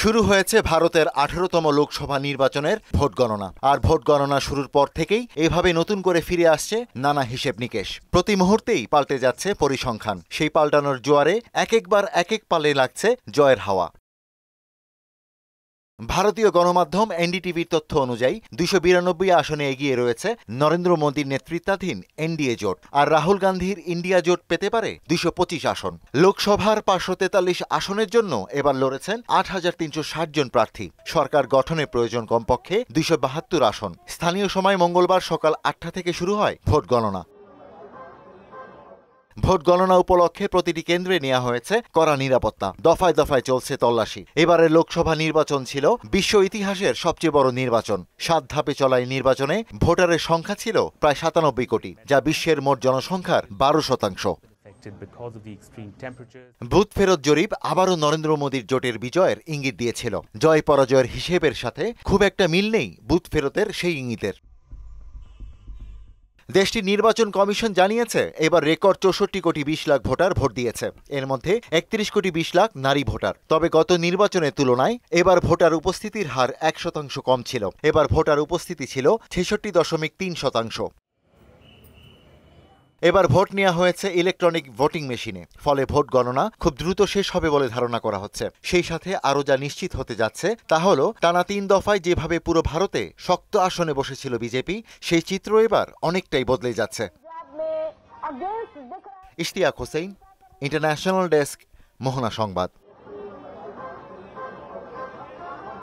শুরু হয়েছে ভারতের আঠারোতম লোকসভা নির্বাচনের ভোট গণনা আর ভোট গণনা শুরুর পর থেকেই এভাবে নতুন করে ফিরে আসছে নানা হিসেব নিকেশ প্রতি মুহূর্তেই পাল্টে যাচ্ছে পরিসংখ্যান সেই পাল্টানোর জোয়ারে এক একবার এক এক পালে লাগছে জয়ের হাওয়া ভারতীয় গণমাধ্যম এনডিটিভির তথ্য অনুযায়ী দুশো বিরানব্বই আসনে এগিয়ে রয়েছে নরেন্দ্র মোদীর নেতৃত্বাধীন এনডিএ জোট আর রাহুল গান্ধীর ইন্ডিয়া জোট পেতে পারে দুশো পঁচিশ আসন লোকসভার পাঁচশো তেতাল্লিশ আসনের জন্য এবার লড়েছেন আট হাজার তিনশো ষাট জন প্রার্থী সরকার গঠনে প্রয়োজন কমপক্ষে দুশো বাহাত্তর আসন স্থানীয় সময় মঙ্গলবার সকাল আটটা থেকে শুরু হয় ভোট গণনা ভোট গণনা উপলক্ষে প্রতিটি কেন্দ্রে নেওয়া হয়েছে কড়া নিরাপত্তা দফায় দফায় চলছে তল্লাশি এবারের লোকসভা নির্বাচন ছিল বিশ্ব ইতিহাসের সবচেয়ে বড় নির্বাচন সাত ধাপে চলা এই নির্বাচনে ভোটারের সংখ্যা ছিল প্রায় সাতানব্বই কোটি যা বিশ্বের মোট জনসংখ্যার বারো শতাংশ ভূত ফেরত জরিপ আবারও নরেন্দ্র মোদীর জোটের বিজয়ের ইঙ্গিত দিয়েছিল জয় পরাজয়ের হিসেবের সাথে খুব একটা মিল নেই বুথ ফেরতের সেই ইঙ্গিতের দেশটির নির্বাচন কমিশন জানিয়েছে এবার রেকর্ড চৌষট্টি কোটি বিশ লাখ ভোটার ভোট দিয়েছে এর মধ্যে একত্রিশ কোটি বিশ লাখ নারী ভোটার তবে গত নির্বাচনের তুলনায় এবার ভোটার উপস্থিতির হার এক শতাংশ কম ছিল এবার ভোটার উপস্থিতি ছিল ছেষট্টি দশমিক তিন শতাংশ এবার ভোট নেওয়া হয়েছে ইলেকট্রনিক ভোটিং মেশিনে ফলে ভোট গণনা খুব দ্রুত শেষ হবে বলে ধারণা করা হচ্ছে সেই সাথে আরও যা নিশ্চিত হতে যাচ্ছে তা হল টানা তিন দফায় যেভাবে পুরো ভারতে শক্ত আসনে বসেছিল বিজেপি সেই চিত্র এবার অনেকটাই বদলে যাচ্ছে ইশতিয়াক হোসেন ইন্টারন্যাশনাল ডেস্ক মোহনা সংবাদ